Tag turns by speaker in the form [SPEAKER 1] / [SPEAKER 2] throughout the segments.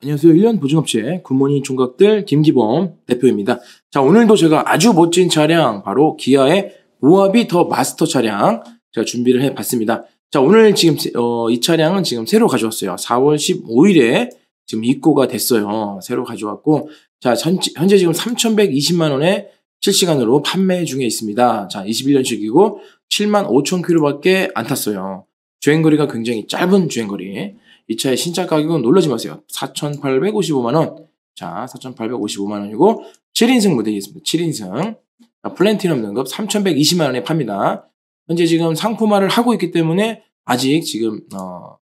[SPEAKER 1] 안녕하세요. 1년 보증업체 굿모닝 총각들 김기범 대표입니다. 자, 오늘도 제가 아주 멋진 차량, 바로 기아의 모아비더 마스터 차량 제가 준비를 해 봤습니다. 자, 오늘 지금, 어, 이 차량은 지금 새로 가져왔어요. 4월 15일에 지금 입고가 됐어요. 새로 가져왔고, 자, 현재 지금 3,120만원에 실시간으로 판매 중에 있습니다. 자, 21년식이고, 7만 5천 킬로밖에 안 탔어요. 주행거리가 굉장히 짧은 주행거리. 이 차의 신차 가격은 놀라지 마세요. 4,855만원. 자, 4,855만원이고, 7인승 모델이겠습니다. 7인승. 자, 플랜티넘 등급 3,120만원에 팝니다. 현재 지금 상품화를 하고 있기 때문에 아직 지금, 어,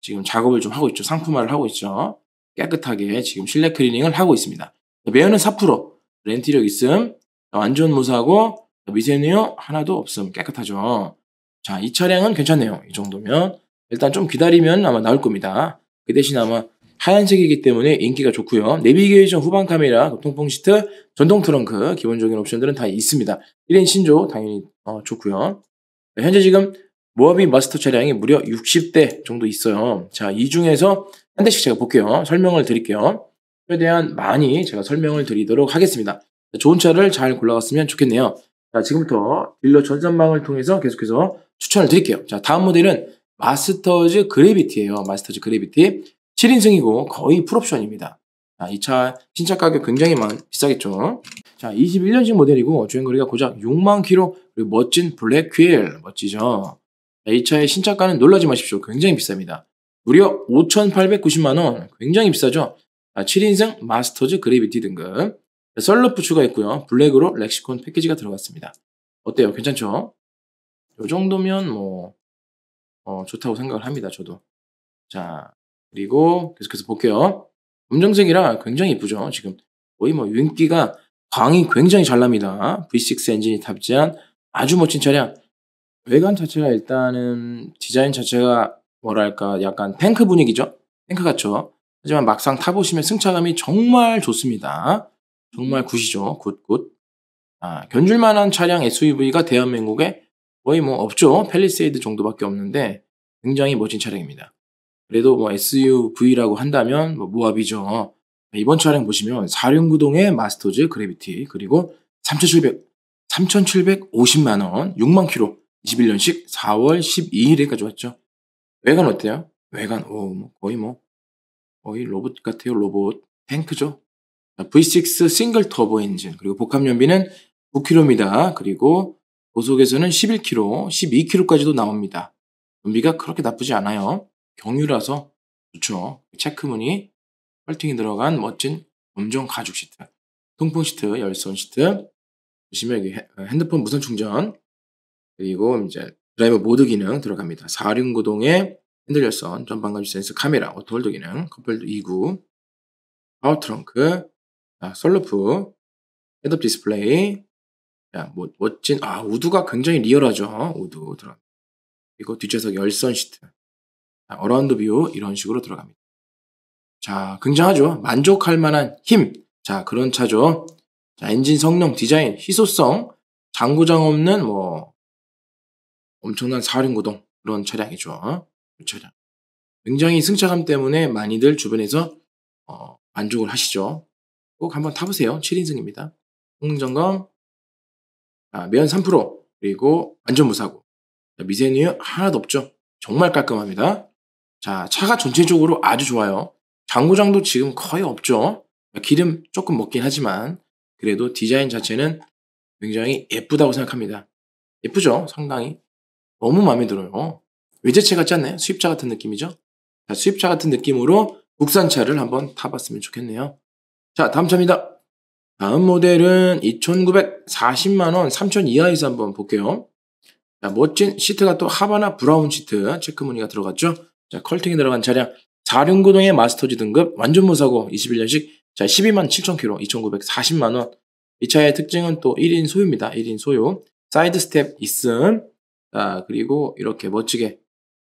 [SPEAKER 1] 지금 작업을 좀 하고 있죠. 상품화를 하고 있죠. 깨끗하게 지금 실내 클리닝을 하고 있습니다. 매연은 4%, 렌티력 있음, 완전 무사하고 미세누 하나도 없음, 깨끗하죠. 자, 이 차량은 괜찮네요. 이 정도면 일단 좀 기다리면 아마 나올 겁니다. 그 대신 아마 하얀색이기 때문에 인기가 좋고요. 내비게이션 후방 카메라, 통풍 시트, 전동 트렁크 기본적인 옵션들은 다 있습니다. 1인 신조 당연히 어, 좋고요. 네, 현재 지금 모하비 마스터 차량이 무려 60대 정도 있어요. 자, 이 중에서 한 대씩 제가 볼게요. 설명을 드릴게요. 최대한 많이 제가 설명을 드리도록 하겠습니다. 좋은 차를 잘 골라갔으면 좋겠네요. 자, 지금부터 딜러 전산망을 통해서 계속해서 추천을 드릴게요. 자, 다음 모델은 마스터즈 그래비티예요. 마스터즈 그래비티 7인승이고 거의 풀옵션입니다. 자, 이차 신차 가격 굉장히 비싸겠죠. 자, 21년식 모델이고 주행거리가 고작 6만 킬로 그리고 멋진 블랙휠 멋지죠. 자, 이 차의 신차가는 놀라지 마십시오. 굉장히 비쌉니다. 무려 5,890만원 굉장히 비싸죠. 자, 7인승 마스터즈 그래비티 등급 썰루프 추가했고요. 블랙으로 렉시콘 패키지가 들어갔습니다. 어때요? 괜찮죠? 이 정도면 뭐 어, 좋다고 생각을 합니다. 저도. 자, 그리고 계속해서 볼게요. 음정색이라 굉장히 이쁘죠. 지금 거의 뭐 윤기가 광이 굉장히 잘 납니다. V6 엔진이 탑재한 아주 멋진 차량. 외관 자체가 일단은 디자인 자체가 뭐랄까 약간 탱크 분위기죠. 탱크 같죠. 하지만 막상 타보시면 승차감이 정말 좋습니다. 정말 굿이죠. 굿, 굿. 아, 견줄만한 차량 SUV가 대한민국의 거의 뭐 없죠. 펠리세이드 정도밖에 없는데 굉장히 멋진 차량입니다. 그래도 뭐 SUV라고 한다면 뭐 모합이죠. 이번 차량 보시면 4륜구동의 마스터즈 그래비티 그리고 3,700 3,750만 원 6만 키로 21년식 4월 12일에까지 왔죠. 외관 어때요? 외관 오 뭐 거의 뭐 거의 로봇 같아요. 로봇 탱크죠. V6 싱글 터보 엔진 그리고 복합 연비는 9km 그리고 고속에서는 11km, 12km까지도 나옵니다. 연비가 그렇게 나쁘지 않아요. 경유라서 좋죠. 체크무늬 펄팅이 들어간 멋진 검정 가죽 시트, 통풍 시트, 열선 시트, 보시면 여기 어, 핸드폰 무선 충전, 그리고 이제 드라이버 모드 기능 들어갑니다. 4륜구동의 핸들 열선, 전방감 센서 카메라, 오토홀드 기능, 컵홀드 2구, 파워 트렁크, 솔루프, 아, 헤드업 디스플레이, 야, 뭐, 멋진, 아, 우드가 굉장히 리얼하죠. 어? 우드 들어 그리고 뒷좌석 열선 시트. 자, 어라운드 뷰 이런 식으로 들어갑니다. 자, 굉장하죠. 만족할 만한 힘. 자, 그런 차죠. 자, 엔진 성능, 디자인, 희소성, 장구장 없는 뭐 엄청난 사륜구동 그런 차량이죠. 어? 그 차량. 굉장히 승차감 때문에 많이들 주변에서 어, 만족을 하시죠. 꼭 한번 타보세요. 7인승입니다. 성능점검 아, 면3% 그리고 완전 무사고 미세뉴 하나도 없죠. 정말 깔끔합니다. 자 차가 전체적으로 아주 좋아요. 장고장도 지금 거의 없죠. 기름 조금 먹긴 하지만 그래도 디자인 자체는 굉장히 예쁘다고 생각합니다. 예쁘죠? 상당히. 너무 마음에 들어요. 외제차 같지 않나요? 수입차 같은 느낌이죠? 자, 수입차 같은 느낌으로 국산차를 한번 타봤으면 좋겠네요. 자, 다음 차입니다. 다음 모델은 2,940만원 3 0 0 0 이하에서 한번 볼게요. 자, 멋진 시트가 또 하바나 브라운 시트 체크 무늬가 들어갔죠. 자, 컬팅이 들어간 차량 4륜구동의 마스터지 등급 완전 무사고 21년식 자 12만 7천 킬로 2,940만 원. 이 차의 특징은 또 1인 소유입니다. 1인 소유. 사이드 스텝 있음. 자 그리고 이렇게 멋지게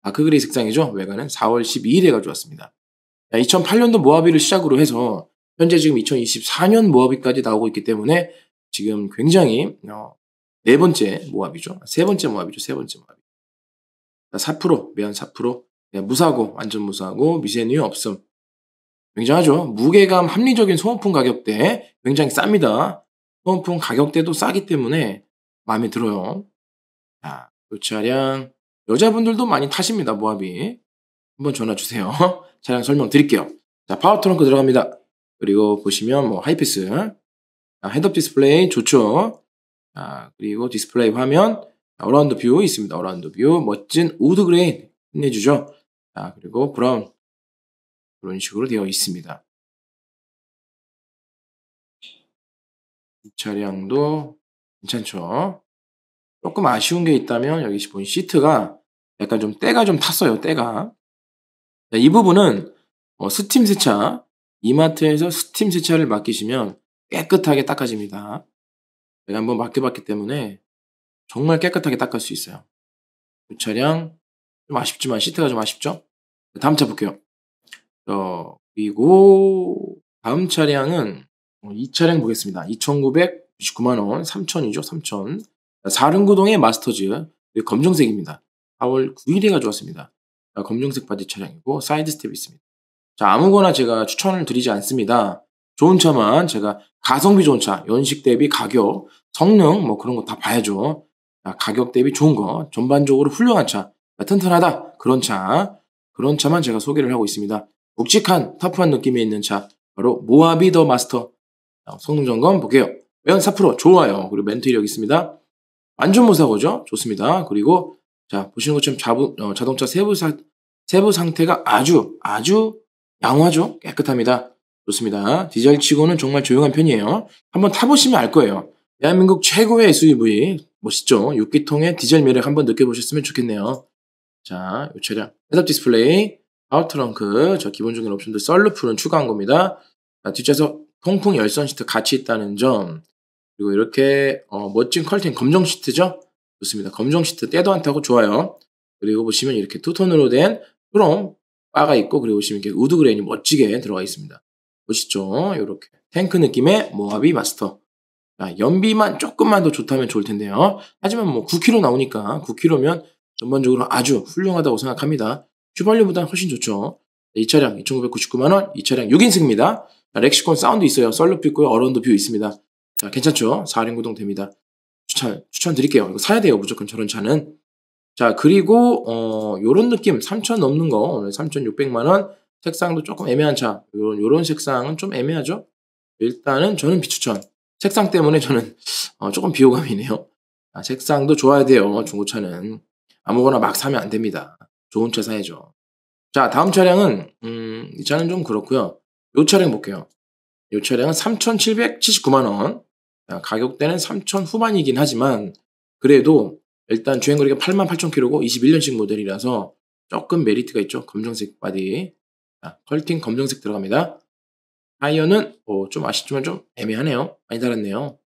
[SPEAKER 1] 아크그레이 색상이죠. 외관은 4월 12일에 가져왔습니다. 자, 2008년도 모하비를 시작으로 해서 현재 지금 2024년 모하비까지 나오고 있기 때문에 지금 굉장히 어, 네 번째 모합이죠. 세 번째 모합이죠. 세 번째 모합. 4% 매연 4% 무사고 완전 무사고 미세뉴이 없음. 굉장하죠. 무게감 합리적인 소모품 가격대 굉장히 쌉니다. 소모품 가격대도 싸기 때문에 마음에 들어요. 자, 요 차량 여자분들도 많이 타십니다. 모합이 한번 전화 주세요. 차량 설명 드릴게요. 자, 파워 트렁크 들어갑니다. 그리고 보시면 뭐 하이패스, 아, 헤드업 디스플레이 좋죠. 아, 그리고 디스플레이 화면, 어라운드 뷰 있습니다. 어라운드 뷰, 멋진 우드 그레인 끝 내주죠 아, 그리고 브라운 그런 식으로 되어 있습니다. 주차량도 괜찮죠. 조금 아쉬운 게 있다면 여기 본 시트가 약간 좀 때가 좀 탔어요. 때가 이 부분은 어, 스팀 세차 이마트에서 스팀 세차를 맡기시면 깨끗하게 닦아집니다. 제가 한번 맡겨봤기 때문에 정말 깨끗하게 닦을 수 있어요. 이 차량 좀 아쉽지만 시트가 좀 아쉽죠? 다음 차 볼게요. 어, 그리고 다음 차량은 어, 이 차량 보겠습니다. 2,999만원, 3,000이죠, 3,000. 사릉구동의 마스터즈, 검정색입니다. 4월 9일에 가져왔습니다. 검정색 바디 차량이고, 사이드 스텝이 있습니다. 자, 아무거나 제가 추천을 드리지 않습니다. 좋은 차만 제가 가성비 좋은 차, 연식 대비 가격, 성능 뭐 그런 거 다 봐야죠. 가격 대비 좋은 거, 전반적으로 훌륭한 차, 튼튼하다 그런 차, 그런 차만 제가 소개를 하고 있습니다. 묵직한 터프한 느낌이 있는 차, 바로 모하비 더 마스터. 성능 점검 볼게요. 외연 4% 좋아요. 그리고 멘트 이력 있습니다. 완전 무사고죠? 좋습니다. 그리고 자 보시는 것처럼 자부, 어, 자동차 세부 사, 세부 상태가 아주 아주 양화죠? 깨끗합니다. 좋습니다. 디젤 치고는 정말 조용한 편이에요. 한번 타보시면 알 거예요. 대한민국 최고의 SUV 멋있죠? 6기통의 디젤 매력 한번 느껴보셨으면 좋겠네요. 자, 요 차량 헤드업 디스플레이, 아웃 트렁크, 저 기본적인 옵션도 썰루프는 추가한 겁니다. 자, 뒷좌석 통풍 열선 시트 같이 있다는 점 그리고 이렇게 어, 멋진 컬팅 검정 시트죠? 좋습니다. 검정 시트 때도 안 타고 좋아요. 그리고 보시면 이렇게 투톤으로 된 크롬 바가 있고 그리고 보시면 이렇게 우드 그레인이 멋지게 들어가 있습니다. 보시죠. 이렇게 탱크 느낌의 모하비 마스터. 아, 연비만 조금만 더 좋다면 좋을 텐데요. 하지만 뭐9 k g 나오니까 9 k g 면 전반적으로 아주 훌륭하다고 생각합니다. 휘발유보다 훨씬 좋죠. 네, 이 차량 2,999만원, 이 차량 6인승입니다. 렉시콘 사운드 있어요. 썰루프 있고요. 어라도드뷰 있습니다. 자, 괜찮죠? 4인 구동 됩니다. 추천, 추천드릴게요. 이거 사야 돼요. 무조건 저런 차는. 자, 그리고 어 요런 느낌 3천 넘는 거 오늘 3,600만 원 색상도 조금 애매한 차. 요런 요런 색상은 좀 애매하죠? 일단은 저는 비추천. 색상 때문에 저는 어, 조금 비호감이네요. 아, 색상도 좋아야 돼요. 중고차는 아무거나 막 사면 안 됩니다. 좋은 차 사야죠. 자, 다음 차량은 음, 이 차는 좀 그렇고요. 요 차량 볼게요. 요 차량은 3,779만 원. 가격대는 3,000 후반이긴 하지만 그래도 일단 주행거리가 88,000km고 21년식 모델이라서 조금 메리트가 있죠. 검정색 바디. 자, 컬팅 검정색 들어갑니다. 타이어는 어, 좀 아쉽지만 좀 애매하네요. 많이 달았네요.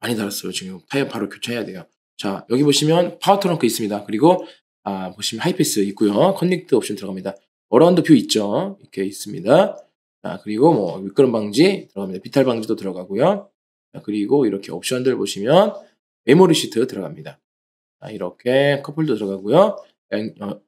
[SPEAKER 1] 많이 달았어요. 지금 타이어 바로 교체해야 돼요. 자 여기 보시면 파워 트렁크 있습니다. 그리고 아, 보시면 하이패스 있고요. 커넥트 옵션 들어갑니다. 어라운드 뷰 있죠. 이렇게 있습니다. 자 그리고 뭐 미끄럼 방지 들어갑니다. 비탈 방지도 들어가고요. 자, 그리고 이렇게 옵션들 보시면 메모리 시트 들어갑니다. 이렇게 커플도 들어가고요.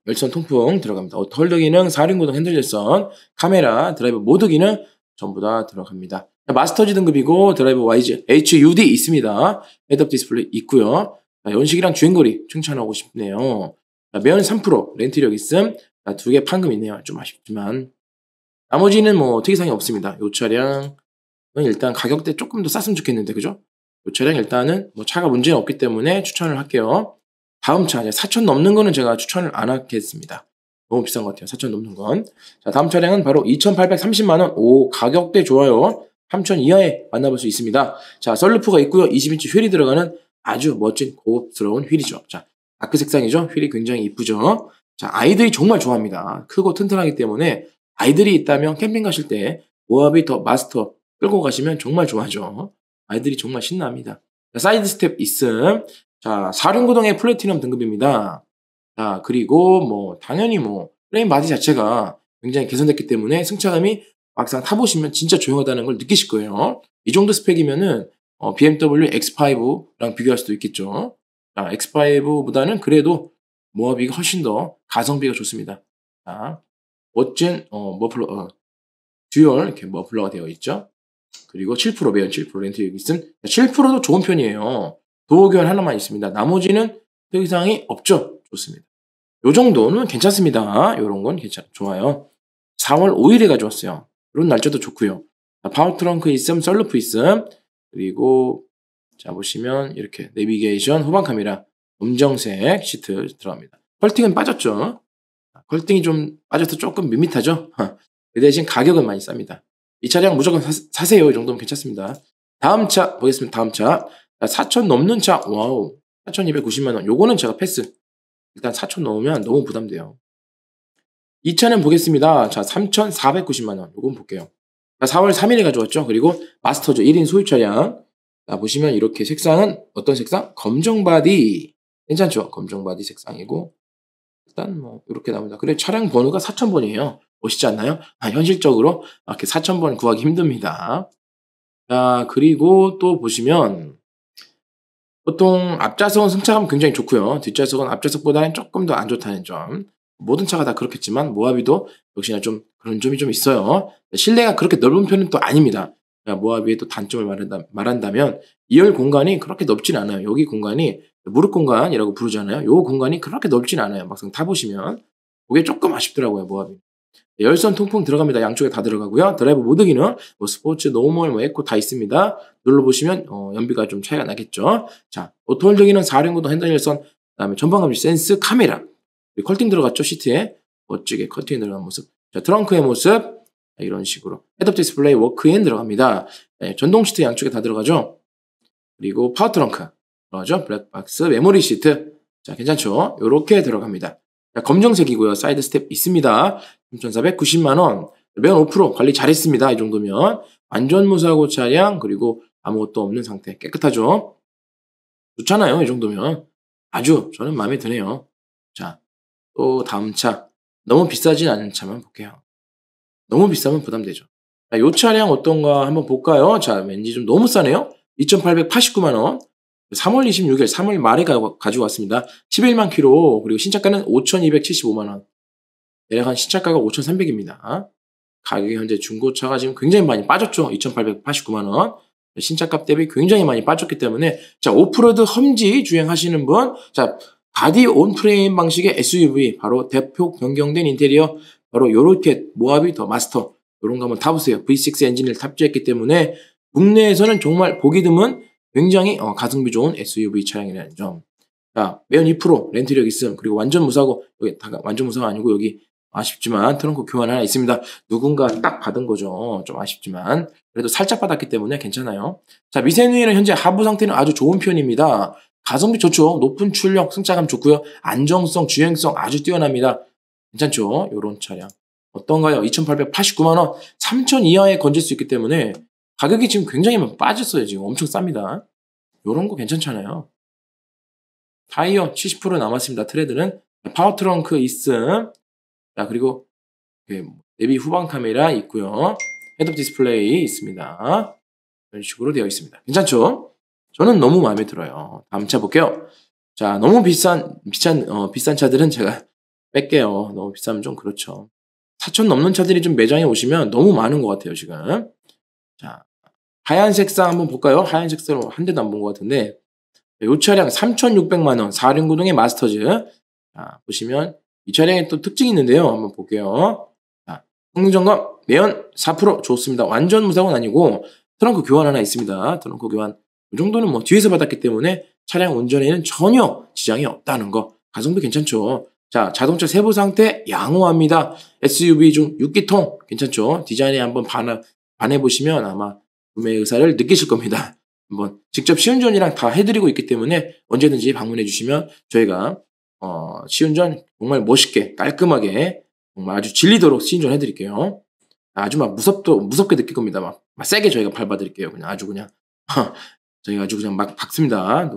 [SPEAKER 1] 열선 어, 통풍 들어갑니다. 어, 털더 기능, 4륜 구동 핸들 열선, 카메라, 드라이버 모드 기능 전부 다 들어갑니다. 마스터지 등급이고 드라이브 YG, HUD 있습니다. 헤드업 디스플레이 있고요. 연식이랑 주행거리 칭찬하고 싶네요. 매연 3% 렌트력 있음, 두 개 판금 있네요. 좀 아쉽지만 나머지는 뭐 특이사항이 없습니다. 요 차량은 일단 가격대 조금 더 쌌으면 좋겠는데 그죠? 요 차량 일단은 뭐 차가 문제는 없기 때문에 추천을 할게요. 다음 차례 4천 넘는 거는 제가 추천을 안 하겠습니다. 너무 비싼 것 같아요. 4천 넘는 건. 자, 다음 차량은 바로 2,830만 원. 오, 가격대 좋아요. 3천 이하에 만나볼 수 있습니다. 자, 썰루프가 있고요. 20인치 휠이 들어가는 아주 멋진 고급스러운 휠이죠. 자, 아크 색상이죠. 휠이 굉장히 이쁘죠. 자, 아이들이 정말 좋아합니다. 크고 튼튼하기 때문에 아이들이 있다면 캠핑 가실 때 모하비 더 마스터 끌고 가시면 정말 좋아하죠. 아이들이 정말 신납니다. 사이드 스텝 있음. 자, 사륜구동의 플래티넘 등급입니다. 자, 그리고 뭐 당연히 뭐 프레임 마디 자체가 굉장히 개선됐기 때문에 승차감이 막상 타보시면 진짜 조용하다는 걸 느끼실 거예요. 이 정도 스펙이면은 어, BMW X5랑 비교할 수도 있겠죠. 자, X5보다는 그래도 모하비가 훨씬 더 가성비가 좋습니다. 자, 멋진 어, 머플러, 어, 듀얼 이렇게 머플러가 되어 있죠. 그리고 7%배연7% 렌트 여기 있음. 7%도 좋은 편이에요. 도어결 하나만 있습니다. 나머지는 특이사항이 없죠. 좋습니다. 요 정도는 괜찮습니다. 요런 건 괜찮, 좋아요. 4월 5일에 가져왔어요. 이런 날짜도 좋고요. 파워 트렁크 있음, 셀루프 있음, 그리고 자 보시면 이렇게 내비게이션, 후방 카메라, 음정색 시트 들어갑니다. 컬팅은 빠졌죠. 컬팅이 좀 빠져서 조금 밋밋하죠. 그 대신 가격은 많이 쌉니다. 이 차량 무조건 사, 세요이 정도면 괜찮습니다. 다음 차 보겠습니다. 다음 차 4천 넘는 차, 와우. 4,290만원. 요거는 제가 패스. 일단 4천 넘으면 너무 부담돼요. 2차는 보겠습니다. 자, 3,490만원. 요건 볼게요. 4월 3일에 가져왔죠. 그리고 마스터즈 1인 소유 차량. 자, 보시면 이렇게 색상은 어떤 색상? 검정 바디. 괜찮죠? 검정 바디 색상이고. 일단 뭐, 이렇게 나옵니다. 그래, 차량 번호가 4,000번이에요. 멋있지 않나요? 아, 현실적으로 이렇게 4,000번 구하기 힘듭니다. 자, 그리고 또 보시면, 보통 앞좌석은 승차감 굉장히 좋고요. 뒷좌석은 앞좌석보다는 조금 더 안 좋다는 점. 모든 차가 다 그렇겠지만 모하비도 역시나 좀 그런 점이 좀 있어요. 실내가 그렇게 넓은 편은 또 아닙니다. 그러니까 모하비의 또 단점을 말한다, 말한다면 이열 공간이 그렇게 넓진 않아요. 여기 공간이 무릎 공간이라고 부르잖아요. 요 공간이 그렇게 넓진 않아요. 막상 타보시면 그게 조금 아쉽더라고요 모하비. 열선 통풍 들어갑니다. 양쪽에 다 들어가고요. 드라이브 모드 기능, 뭐 스포츠, 노멀, 뭐 에코 다 있습니다. 눌러보시면 어, 연비가 좀 차이가 나겠죠. 자, 오토홀드 기능, 4륜구동 핸드 열선, 그다음에 전방감지 센스, 카메라. 컬팅 들어갔죠 시트에 멋지게 커팅 들어간 모습. 자, 트렁크의 모습 이런 식으로 헤드업 디스플레이 워크인 들어갑니다. 네, 전동 시트 양쪽에 다 들어가죠. 그리고 파워 트렁크 들어가죠. 블랙박스 메모리 시트. 자, 괜찮죠? 이렇게 들어갑니다. 검정색이고요. 사이드 스텝 있습니다. 3,490만원. 매연 5% 관리 잘했습니다. 이 정도면. 완전 무사고 차량, 그리고 아무것도 없는 상태. 깨끗하죠? 좋잖아요. 이 정도면. 아주 저는 마음에 드네요. 자, 또 다음 차. 너무 비싸진 않은 차만 볼게요. 너무 비싸면 부담되죠. 자, 요 차량 어떤가 한번 볼까요? 자, 왠지 좀 너무 싸네요. 2,889만원. 3월 26일, 3월 말에 가, 가지고 왔습니다 11만 키로, 그리고 신차가는 5,275만원. 대략 한 신차가가 5,300입니다. 가격이 현재 중고차가 지금 굉장히 많이 빠졌죠. 2,889만원. 신차값 대비 굉장히 많이 빠졌기 때문에, 자, 오프로드 험지 주행하시는 분, 자, 바디 온프레임 방식의 SUV, 바로 대표 변경된 인테리어, 바로 요렇게 모하비 더 마스터, 요런 거 한번 타보세요. V6 엔진을 탑재했기 때문에, 국내에서는 정말 보기 드문 굉장히 어, 가성비 좋은 SUV 차량이라는 점. 자, 매연 2% 렌트력 있음. 그리고 완전 무사고 여기 다 완전 무사가 아니고 여기 아쉽지만 트렁크 교환 하나 있습니다. 누군가 딱 받은 거죠. 좀 아쉽지만 그래도 살짝 받았기 때문에 괜찮아요. 자, 미세누이는 현재 하부 상태는 아주 좋은 편입니다. 가성비 좋죠. 높은 출력, 승차감 좋고요. 안정성, 주행성 아주 뛰어납니다. 괜찮죠? 요런 차량. 어떤가요? 2,889만 원, 3,000 이하에 건질 수 있기 때문에 가격이 지금 굉장히 많 빠졌어요. 지금 엄청 쌉니다. 요런거 괜찮잖아요. 타이어 70% 남았습니다. 트레드는 파워 트렁크 있음. 자, 그리고 내비 후방 카메라 있고요. 헤드업 디스플레이 있습니다. 이런 식으로 되어 있습니다. 괜찮죠? 저는 너무 마음에 들어요. 다음 차 볼게요. 자, 너무 비싼 비싼 어, 비싼 차들은 제가 뺄게요. 너무 비싸면 좀 그렇죠. 4천 넘는 차들이 좀 매장에 오시면 너무 많은 것 같아요, 지금. 자, 하얀 색상 한번 볼까요? 하얀 색상으로 한 대도 안 본 것 같은데 이 차량 3,600만 원, 4륜구동의 마스터즈. 자, 보시면 이 차량에 또 특징이 있는데요. 한번 볼게요. 자, 성능점검 매연 4% 좋습니다. 완전 무사고는 아니고 트렁크 교환 하나 있습니다. 트렁크 교환 이 정도는 뭐 뒤에서 받았기 때문에 차량 운전에는 전혀 지장이 없다는 거. 가성비 괜찮죠. 자, 자동차 세부 상태 양호합니다. SUV 중 6기통 괜찮죠. 디자인에 한번 반하, 안 해보시면 아마 구매 의사를 느끼실 겁니다. 한번 직접 시운전이랑 다 해드리고 있기 때문에 언제든지 방문해 주시면 저희가 어, 시운전 정말 멋있게 깔끔하게 정말 아주 질리도록 시운전 해드릴게요. 아, 아주 막 무섭도 무섭게 느낄 겁니다. 막, 막 세게 저희가 밟아드릴게요. 그냥 아주 그냥 저희가 아주 그냥 막 박습니다.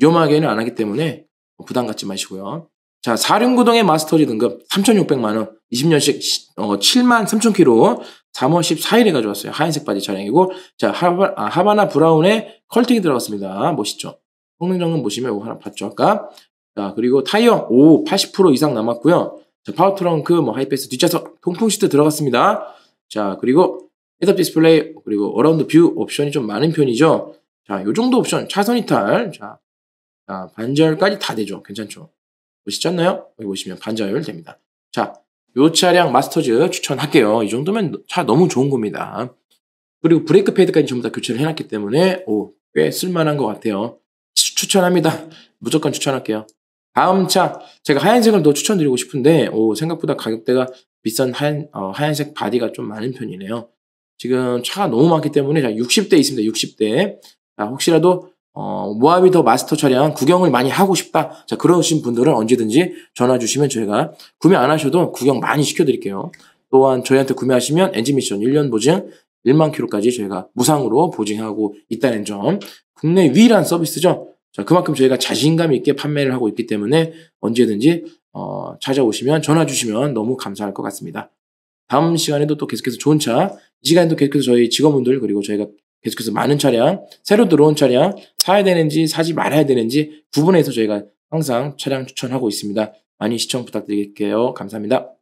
[SPEAKER 1] 위험하게는 안 하기 때문에 부담 갖지 마시고요. 자, 사륜구동의 마스터리 등급 3,600만 원, 20년씩 어, 7만 3 0 0 0 키로 3월 14일에 가져왔어요. 하얀색 바지 차량이고 자 하바, 아, 하바나 브라운에 컬팅이 들어갔습니다. 멋있죠? 성능 정은 보시면 이거 하나 봤죠 아까 자 그리고 타이어 오80% 이상 남았고요. 자 파워 트렁크 뭐 하이패스 뒷좌석 통풍 시트 들어갔습니다. 자 그리고 헤드업 디스플레이 그리고 어라운드 뷰 옵션이 좀 많은 편이죠. 자요 정도 옵션 차선 이탈 자, 자 반절까지 다 되죠. 괜찮죠? 멋있지 않나요? 여기 보시면 반절 됩니다. 자, 요 차량 마스터즈 추천할게요. 이 정도면 차 너무 좋은 겁니다. 그리고 브레이크 패드까지 전부 다 교체를 해놨기 때문에 오, 꽤 쓸만한 것 같아요. 추천합니다. 무조건 추천할게요. 다음 차 제가 하얀색을 더 추천드리고 싶은데 오, 생각보다 가격대가 비싼 하얀, 어, 하얀색 바디가 좀 많은 편이네요. 지금 차가 너무 많기 때문에 60대 있습니다. 60대. 아, 혹시라도 어, 모하비 더 마스터 차량 구경을 많이 하고 싶다. 자, 그러신 분들은 언제든지 전화 주시면 저희가 구매 안 하셔도 구경 많이 시켜드릴게요. 또한 저희한테 구매하시면 엔진 미션 1년 보증 1만 킬로까지 저희가 무상으로 보증하고 있다는 점. 국내 유일한 서비스죠. 자, 그만큼 저희가 자신감 있게 판매를 하고 있기 때문에 언제든지 어, 찾아오시면 전화 주시면 너무 감사할 것 같습니다. 다음 시간에도 또 계속해서 좋은 차, 이 시간에도 계속해서 저희 직원분들 그리고 저희가 계속해서 많은 차량, 새로 들어온 차량 사야 되는지 사지 말아야 되는지 구분해서 저희가 항상 차량 추천하고 있습니다. 많이 시청 부탁드릴게요. 감사합니다.